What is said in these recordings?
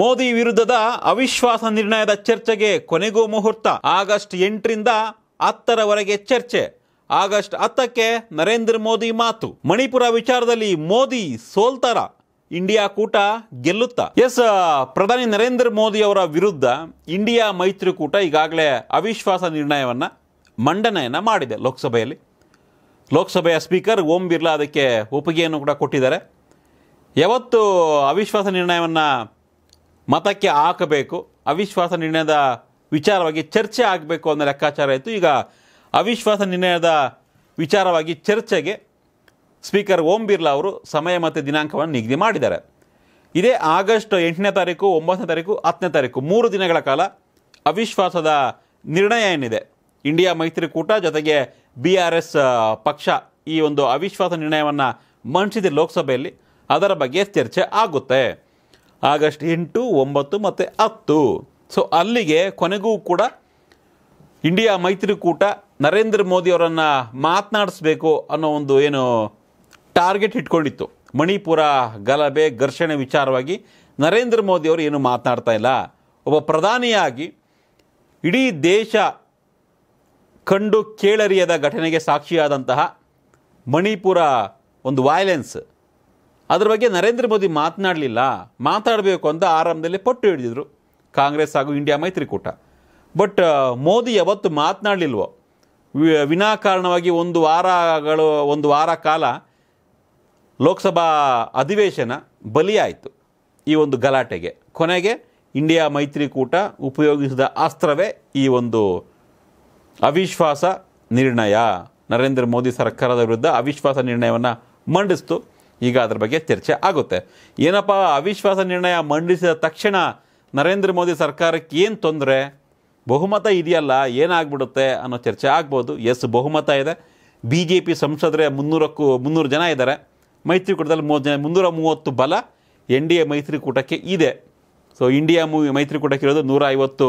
ಮೋದಿ ವಿರುದ್ಧದ ಅವಿಶ್ವಾಸ ನಿರ್ಣಯದ ಚರ್ಚೆಗೆ ಕೊನೆಗೂ ಮುಹೂರ್ತ ಆಗಸ್ಟ್ ಎಂಟರಿಂದ ಹತ್ತರವರೆಗೆ ಚರ್ಚೆ ಆಗಸ್ಟ್ ಹತ್ತಕ್ಕೆ ನರೇಂದ್ರ ಮೋದಿ ಮಾತು ಮಣಿಪುರ ವಿಚಾರದಲ್ಲಿ ಮೋದಿ ಸೋಲ್ತಾರ ಇಂಡಿಯಾ ಕೂಟ ಗೆಲ್ಲುತ್ತಾ ಎಸ್ ಪ್ರಧಾನಿ ನರೇಂದ್ರ ಮೋದಿ ಅವರ ವಿರುದ್ಧ ಇಂಡಿಯಾ ಮೈತ್ರಿಕೂಟ ಈಗಾಗಲೇ ಅವಿಶ್ವಾಸ ನಿರ್ಣಯವನ್ನು ಮಂಡನೆಯನ್ನು ಮಾಡಿದೆ ಲೋಕಸಭೆಯಲ್ಲಿ ಲೋಕಸಭೆಯ ಸ್ಪೀಕರ್ ಓಂ ಬಿರ್ಲಾ ಅದಕ್ಕೆ ಒಪ್ಪಿಗೆಯನ್ನು ಕೂಡ ಕೊಟ್ಟಿದ್ದಾರೆ ಯಾವತ್ತು ಅವಿಶ್ವಾಸ ನಿರ್ಣಯವನ್ನು ಮತಕ್ಕೆ ಹಾಕಬೇಕು ಅವಿಶ್ವಾಸ ನಿರ್ಣಯದ ವಿಚಾರವಾಗಿ ಚರ್ಚೆ ಆಗಬೇಕು ಅನ್ನೋ ಲೆಕ್ಕಾಚಾರ ಇತ್ತು ಈಗ ಅವಿಶ್ವಾಸ ನಿರ್ಣಯದ ವಿಚಾರವಾಗಿ ಚರ್ಚೆಗೆ ಸ್ಪೀಕರ್ ಓಂ ಬಿರ್ಲಾ ಅವರು ಸಮಯ ಮತ್ತು ದಿನಾಂಕವನ್ನು ನಿಗದಿ ಮಾಡಿದ್ದಾರೆ ಇದೇ ಆಗಸ್ಟ್ ಎಂಟನೇ ತಾರೀಕು ಒಂಬತ್ತನೇ ತಾರೀಕು ಹತ್ತನೇ ತಾರೀಕು ಮೂರು ದಿನಗಳ ಕಾಲ ಅವಿಶ್ವಾಸದ ನಿರ್ಣಯ ಏನಿದೆ ಇಂಡಿಯಾ ಮೈತ್ರಿಕೂಟ ಜೊತೆಗೆ ಬಿ ಆರ್ ಎಸ್ ಪಕ್ಷ ಈ ಒಂದು ಅವಿಶ್ವಾಸ ನಿರ್ಣಯವನ್ನು ಮಂಡಿಸಿದೆ ಲೋಕಸಭೆಯಲ್ಲಿ ಅದರ ಬಗ್ಗೆ ಚರ್ಚೆ ಆಗುತ್ತೆ ಆಗಸ್ಟ್ ಎಂಟು ಒಂಬತ್ತು ಮತ್ತು ಹತ್ತು ಸೊ ಅಲ್ಲಿಗೆ ಕೊನೆಗೂ ಕೂಡ ಇಂಡಿಯಾ ಮೈತ್ರಿಕೂಟ ನರೇಂದ್ರ ಮೋದಿಯವರನ್ನು ಮಾತನಾಡಿಸ್ಬೇಕು ಅನ್ನೋ ಒಂದು ಏನು ಟಾರ್ಗೆಟ್ ಇಟ್ಕೊಂಡಿತ್ತು ಮಣಿಪುರ ಗಲಭೆ ಘರ್ಷಣೆ ವಿಚಾರವಾಗಿ ನರೇಂದ್ರ ಅವರು ಏನು ಮಾತನಾಡ್ತಾ ಇಲ್ಲ ಒಬ್ಬ ಪ್ರಧಾನಿಯಾಗಿ ಇಡೀ ದೇಶ ಕಂಡು ಕೇಳರಿಯದ ಘಟನೆಗೆ ಸಾಕ್ಷಿಯಾದಂತಹ ಮಣಿಪುರ ಒಂದು ವಾಯಲೆನ್ಸ್ ಅದ್ರ ಬಗ್ಗೆ ನರೇಂದ್ರ ಮೋದಿ ಮಾತನಾಡಲಿಲ್ಲ ಮಾತಾಡಬೇಕು ಅಂತ ಆರಂಭದಲ್ಲಿ ಪಟ್ಟು ಹಿಡಿದಿದ್ರು ಕಾಂಗ್ರೆಸ್ ಹಾಗೂ ಇಂಡಿಯಾ ಮೈತ್ರಿಕೂಟ ಬಟ್ ಮೋದಿ ಯಾವತ್ತು ಮಾತನಾಡಲಿಲ್ವೋ ವಿನಾಕಾರಣವಾಗಿ ಒಂದು ವಾರಗಳು ಒಂದು ವಾರ ಕಾಲ ಲೋಕಸಭಾ ಅಧಿವೇಶನ ಬಲಿಯಾಯಿತು ಈ ಒಂದು ಗಲಾಟೆಗೆ ಕೊನೆಗೆ ಇಂಡಿಯಾ ಮೈತ್ರಿಕೂಟ ಉಪಯೋಗಿಸಿದ ಅಸ್ತ್ರವೇ ಈ ಒಂದು ಅವಿಶ್ವಾಸ ನಿರ್ಣಯ ನರೇಂದ್ರ ಮೋದಿ ಸರ್ಕಾರದ ವಿರುದ್ಧ ಅವಿಶ್ವಾಸ ನಿರ್ಣಯವನ್ನು ಮಂಡಿಸ್ತು ಈಗ ಅದ್ರ ಬಗ್ಗೆ ಚರ್ಚೆ ಆಗುತ್ತೆ ಏನಪ್ಪ ಅವಿಶ್ವಾಸ ನಿರ್ಣಯ ಮಂಡಿಸಿದ ತಕ್ಷಣ ನರೇಂದ್ರ ಮೋದಿ ಸರ್ಕಾರಕ್ಕೆ ಏನು ತೊಂದರೆ ಬಹುಮತ ಇದೆಯಲ್ಲ ಏನಾಗ್ಬಿಡುತ್ತೆ ಅನ್ನೋ ಚರ್ಚೆ ಆಗ್ಬೋದು ಎಸ್ ಬಹುಮತ ಇದೆ ಬಿ ಜೆ ಪಿ ಸಂಸದರೇ ಮುನ್ನೂರಕ್ಕೂ ಮುನ್ನೂರು ಜನ ಇದ್ದಾರೆ ಮೈತ್ರಿಕೂಟದಲ್ಲಿ ಮೂವತ್ತು ಜನ ಮುನ್ನೂರ ಮೂವತ್ತು ಬಲ ಎನ್ ಡಿ ಎ ಮೈತ್ರಿಕೂಟಕ್ಕೆ ಇದೆ ಸೊ ಇಂಡಿಯಾ ಮೂವಿ ಮೈತ್ರಿಕೂಟಕ್ಕೆ ಇರೋದು ನೂರ ಐವತ್ತು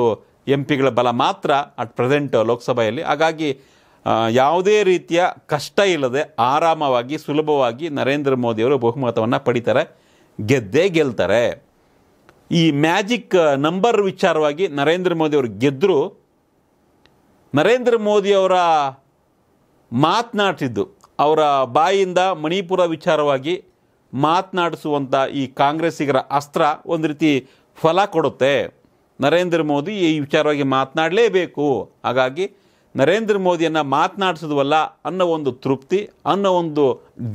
ಎಂ ಪಿಗಳ ಬಲ ಮಾತ್ರ ಅಟ್ ಪ್ರೆಸೆಂಟ್ ಲೋಕಸಭೆಯಲ್ಲಿ ಹಾಗಾಗಿ ಯಾವುದೇ ರೀತಿಯ ಕಷ್ಟ ಇಲ್ಲದೆ ಆರಾಮವಾಗಿ ಸುಲಭವಾಗಿ ನರೇಂದ್ರ ಮೋದಿಯವರು ಬಹುಮತವನ್ನು ಪಡಿತಾರೆ ಗೆದ್ದೇ ಗೆಲ್ತಾರೆ ಈ ಮ್ಯಾಜಿಕ್ ನಂಬರ್ ವಿಚಾರವಾಗಿ ನರೇಂದ್ರ ಮೋದಿಯವರು ಗೆದ್ದರು ನರೇಂದ್ರ ಮೋದಿಯವರ ಮಾತನಾಡ್ತಿದ್ದು ಅವರ ಬಾಯಿಂದ ಮಣಿಪುರ ವಿಚಾರವಾಗಿ ಮಾತನಾಡಿಸುವಂಥ ಈ ಕಾಂಗ್ರೆಸ್ಸಿಗರ ಅಸ್ತ್ರ ಒಂದು ರೀತಿ ಫಲ ಕೊಡುತ್ತೆ ನರೇಂದ್ರ ಮೋದಿ ಈ ವಿಚಾರವಾಗಿ ಮಾತನಾಡಲೇಬೇಕು ಹಾಗಾಗಿ ನರೇಂದ್ರ ಮೋದಿಯನ್ನು ಮಾತನಾಡಿಸಿದ್ವಲ್ಲ ಅನ್ನೋ ಒಂದು ತೃಪ್ತಿ ಅನ್ನೋ ಒಂದು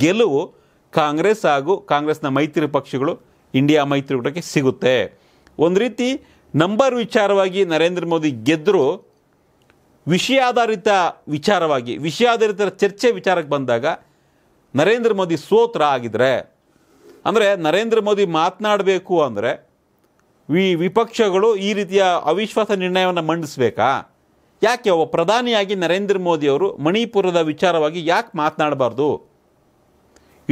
ಗೆಲುವು ಕಾಂಗ್ರೆಸ್ ಹಾಗೂ ಕಾಂಗ್ರೆಸ್ನ ಮೈತ್ರಿ ಪಕ್ಷಗಳು ಇಂಡಿಯಾ ಮೈತ್ರಿಕೂಟಕ್ಕೆ ಸಿಗುತ್ತೆ ಒಂದು ರೀತಿ ನಂಬರ್ ವಿಚಾರವಾಗಿ ನರೇಂದ್ರ ಮೋದಿ ಗೆದ್ದರು ವಿಷಯಾಧಾರಿತ ವಿಚಾರವಾಗಿ ವಿಷಯಾಧಾರಿತ ಚರ್ಚೆ ವಿಚಾರಕ್ಕೆ ಬಂದಾಗ ನರೇಂದ್ರ ಮೋದಿ ಸೋತ್ರ ಆಗಿದ್ರೆ ಅಂದರೆ ನರೇಂದ್ರ ಮೋದಿ ಮಾತನಾಡಬೇಕು ಅಂದರೆ ವಿ ವಿಪಕ್ಷಗಳು ಈ ರೀತಿಯ ಅವಿಶ್ವಾಸ ನಿರ್ಣಯವನ್ನು ಮಂಡಿಸಬೇಕಾ ಯಾಕೆ ಪ್ರಧಾನಿಯಾಗಿ ನರೇಂದ್ರ ಮೋದಿಯವರು ಮಣಿಪುರದ ವಿಚಾರವಾಗಿ ಯಾಕೆ ಮಾತನಾಡಬಾರ್ದು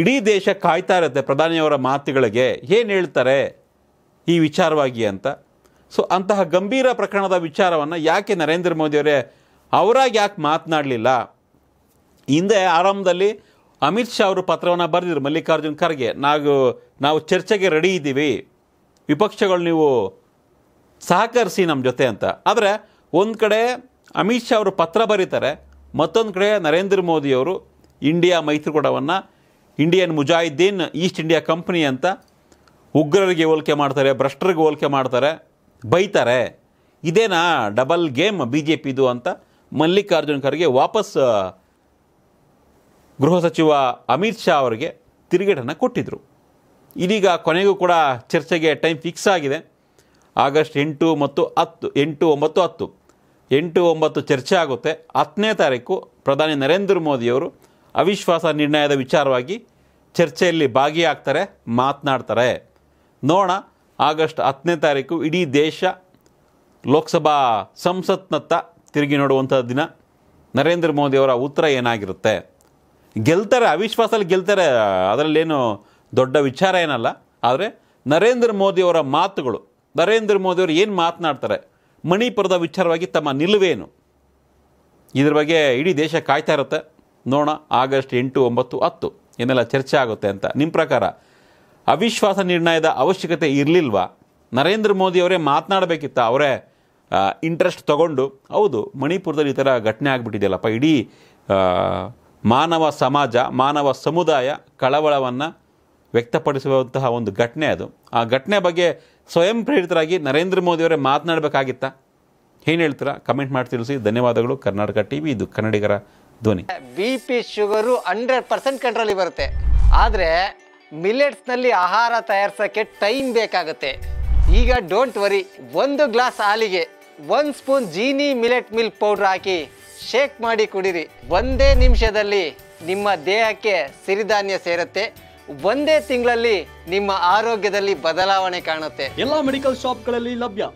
ಇಡೀ ದೇಶ ಕಾಯ್ತಾ ಇರುತ್ತೆ ಪ್ರಧಾನಿಯವರ ಮಾತುಗಳಿಗೆ ಏನು ಹೇಳ್ತಾರೆ ಈ ವಿಚಾರವಾಗಿ ಅಂತ ಸೊ ಅಂತಹ ಗಂಭೀರ ಪ್ರಕರಣದ ವಿಚಾರವನ್ನು ಯಾಕೆ ನರೇಂದ್ರ ಮೋದಿಯವರೇ ಅವರಾಗಿ ಯಾಕೆ ಮಾತನಾಡಲಿಲ್ಲ ಹಿಂದೆ ಆರಂಭದಲ್ಲಿ ಅಮಿತ್ ಶಾ ಅವರು ಪತ್ರವನ್ನು ಬರೆದಿದ್ರು ಮಲ್ಲಿಕಾರ್ಜುನ್ ಖರ್ಗೆ ನಾವು ನಾವು ಚರ್ಚೆಗೆ ರೆಡಿ ಇದ್ದೀವಿ ವಿಪಕ್ಷಗಳು ನೀವು ಸಹಕರಿಸಿ ನಮ್ಮ ಜೊತೆ ಅಂತ ಆದರೆ ಒಂದು ಕಡೆ ಅಮಿತ್ ಶಾ ಅವರು ಪತ್ರ ಬರೀತಾರೆ ಮತ್ತೊಂದು ಕಡೆ ನರೇಂದ್ರ ಮೋದಿಯವರು ಇಂಡಿಯಾ ಮೈತ್ರಿಕೂಟವನ್ನು Indian Mujahideen East India company ಅಂತ ಉಗ್ರರಿಗೆ ಹೋಲಿಕೆ ಮಾಡ್ತಾರೆ ಭ್ರಷ್ಟರಿಗೆ ಹೋಲಿಕೆ ಮಾಡ್ತಾರೆ ಬೈತಾರೆ ಇದೇನಾ ಡಬಲ್ ಗೇಮ್ ಬಿ ಜೆ ಪಿದು ಅಂತ ಮಲ್ಲಿಕಾರ್ಜುನ್ ಖರ್ಗೆ ವಾಪಸ್ ಗೃಹ ಸಚಿವ ಅಮಿತ್ ಶಾ ಅವರಿಗೆ ತಿರುಗೇಟನ್ನು ಕೊಟ್ಟಿದ್ದರು ಇದೀಗ ಕೊನೆಗೂ ಕೂಡ ಚರ್ಚೆಗೆ ಟೈಮ್ ಫಿಕ್ಸ್ ಆಗಿದೆ ಆಗಸ್ಟ್ ಎಂಟು ಮತ್ತು ಹತ್ತು ಎಂಟು ಒಂಬತ್ತು ಹತ್ತು ಎಂಟು ಒಂಬತ್ತು ಚರ್ಚೆ ಆಗುತ್ತೆ ಹತ್ತನೇ ತಾರೀಕು ಪ್ರಧಾನಿ ನರೇಂದ್ರ ಮೋದಿಯವರು ಅವಿಶ್ವಾಸ ನಿರ್ಣಯದ ವಿಚಾರವಾಗಿ ಚರ್ಚೆಯಲ್ಲಿ ಭಾಗಿಯಾಗ್ತಾರೆ ಮಾತನಾಡ್ತಾರೆ ನೋಡೋಣ ಆಗಸ್ಟ್ ಹತ್ತನೇ ತಾರೀಕು ಇಡೀ ದೇಶ ಲೋಕಸಭಾ ಸಂಸತ್ನತ್ತ ತಿರುಗಿ ನೋಡುವಂಥ ದಿನ ನರೇಂದ್ರ ಮೋದಿಯವರ ಉತ್ತರ ಏನಾಗಿರುತ್ತೆ ಗೆಲ್ತಾರೆ ಅವಿಶ್ವಾಸಲ್ಲಿ ಗೆಲ್ತಾರೆ ಅದರಲ್ಲೇನು ದೊಡ್ಡ ವಿಚಾರ ಏನಲ್ಲ ಆದರೆ ನರೇಂದ್ರ ಮೋದಿಯವರ ಮಾತುಗಳು ನರೇಂದ್ರ ಮೋದಿಯವರು ಏನು ಮಾತನಾಡ್ತಾರೆ ಮಣಿಪುರದ ವಿಚಾರವಾಗಿ ತಮ್ಮ ನಿಲುವೇನು ಇದ್ರ ಬಗ್ಗೆ ಇಡೀ ದೇಶ ಕಾಯ್ತಾ ಇರುತ್ತೆ ನೋಡೋಣ ಆಗಸ್ಟ್ ಎಂಟು ಒಂಬತ್ತು ಹತ್ತು ಏನೆಲ್ಲ ಚರ್ಚೆ ಆಗುತ್ತೆ ಅಂತ ನಿಮ್ಮ ಪ್ರಕಾರ ಅವಿಶ್ವಾಸ ನಿರ್ಣಯದ ಅವಶ್ಯಕತೆ ಇರಲಿಲ್ವಾ ನರೇಂದ್ರ ಮೋದಿ ಅವರೇ ಮಾತನಾಡಬೇಕಿತ್ತ ಅವರೇ ಇಂಟ್ರೆಸ್ಟ್ ತಗೊಂಡು ಹೌದು ಮಣಿಪುರದಲ್ಲಿ ಈ ಥರ ಘಟನೆ ಆಗಿಬಿಟ್ಟಿದೆಯಲ್ಲಪ್ಪ ಇಡೀ ಮಾನವ ಸಮಾಜ ಮಾನವ ಸಮುದಾಯ ಕಳವಳವನ್ನು ವ್ಯಕ್ತಪಡಿಸುವಂತಹ ಒಂದು ಘಟನೆ ಅದು ಆ ಘಟನೆ ಬಗ್ಗೆ ಸ್ವಯಂ ಪ್ರೇರಿತರಾಗಿ ನರೇಂದ್ರ ಮೋದಿಯವರೇ ಮಾತನಾಡಬೇಕಾಗಿತ್ತಾ ಏನು ಹೇಳ್ತೀರಾ ಕಮೆಂಟ್ ಮಾಡಿ ತಿಳಿಸಿ ಧನ್ಯವಾದಗಳು ಕರ್ನಾಟಕ ಟಿವಿ ಇದು ಕನ್ನಡಿಗರ ಧ್ವನಿ B P sugar hundred percent ಕಂಟ್ರೋಲಿಗೆ ಬರುತ್ತೆ ಆದರೆ ಮಿಲೆಟ್ಸ್ನಲ್ಲಿ ಆಹಾರ ತಯಾರಿಸೋಕ್ಕೆ ಟೈಮ್ ಬೇಕಾಗುತ್ತೆ ಈಗ ಡೋಂಟ್ ವರಿ ಒಂದು ಗ್ಲಾಸ್ ಹಾಲಿಗೆ ಒಂದು spoon Jeeni millet milk powder ಹಾಕಿ ಶೇಕ್ ಮಾಡಿ ಕುಡಿರಿ ಒಂದೇ ನಿಮಿಷದಲ್ಲಿ ನಿಮ್ಮ ದೇಹಕ್ಕೆ ಸಿರಿಧಾನ್ಯ ಸೇರುತ್ತೆ ಒಂದೇ ತಿಂಗಳಲ್ಲಿ ನಿಮ್ಮ ಆರೋಗ್ಯದಲ್ಲಿ ಬದಲಾವಣೆ ಕಾಣುತ್ತೆ ಎಲ್ಲಾ ಮೆಡಿಕಲ್ ಶಾಪ್ಗಳಲ್ಲಿ ಲಭ್ಯ